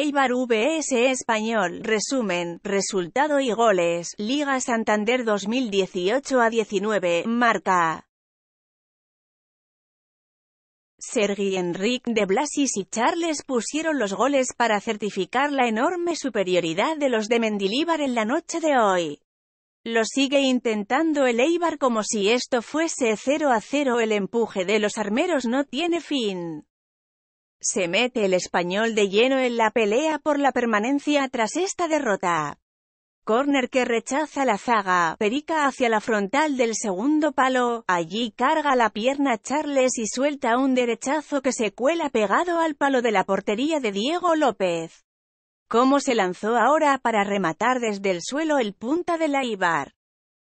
Eibar VS Español, resumen, resultado y goles, Liga Santander 2018 a 19, marca. Sergi Enrique de Blasis y Charles pusieron los goles para certificar la enorme superioridad de los de Mendilíbar en la noche de hoy. Lo sigue intentando el Eibar como si esto fuese 0 a 0. El empuje de los armeros no tiene fin. Se mete el español de lleno en la pelea por la permanencia tras esta derrota. Corner que rechaza la zaga, Perica hacia la frontal del segundo palo, allí carga la pierna Charles y suelta un derechazo que se cuela pegado al palo de la portería de Diego López. ¿Cómo se lanzó ahora para rematar desde el suelo el punta de la Ibar.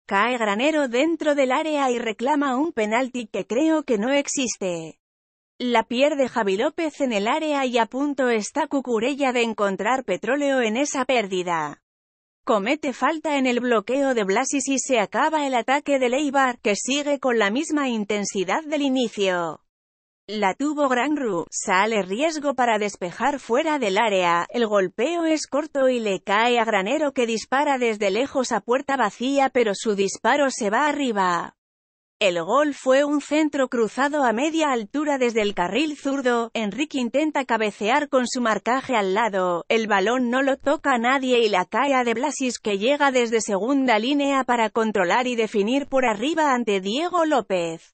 Cae Granero dentro del área y reclama un penalti que creo que no existe. La pierde Javi López en el área y a punto está Cucurella de encontrar petróleo en esa pérdida. Comete falta en el bloqueo de Blasis y se acaba el ataque de Leibar, que sigue con la misma intensidad del inicio. La tuvo Granru, sale riesgo para despejar fuera del área, el golpeo es corto y le cae a Granero que dispara desde lejos a puerta vacía pero su disparo se va arriba. El gol fue un centro cruzado a media altura desde el carril zurdo, Enrique intenta cabecear con su marcaje al lado, el balón no lo toca a nadie y la cae a De Blasis que llega desde segunda línea para controlar y definir por arriba ante Diego López.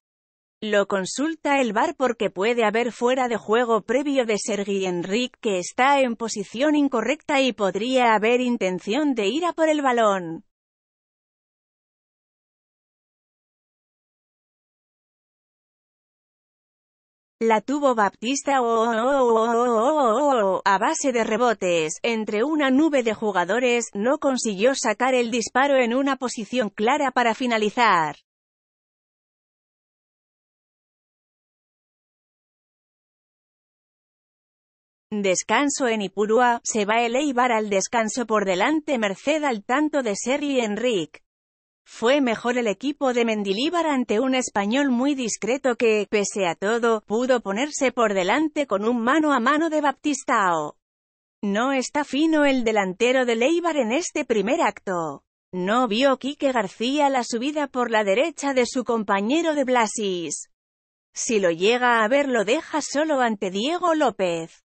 Lo consulta el VAR porque puede haber fuera de juego previo de Sergi Enrique que está en posición incorrecta y podría haber intención de ir a por el balón. La tuvo Baptista a base de rebotes, entre una nube de jugadores, no consiguió sacar el disparo en una posición clara para finalizar. Descanso en Ipurúa, se va el Eibar al descanso por delante merced al tanto de Sergi Enrique. Fue mejor el equipo de Mendilíbar ante un español muy discreto que, pese a todo, pudo ponerse por delante con un mano a mano de Baptistao. No está fino el delantero de Leibar en este primer acto. No vio Quique García la subida por la derecha de su compañero de Blasis. Si lo llega a ver lo deja solo ante Diego López.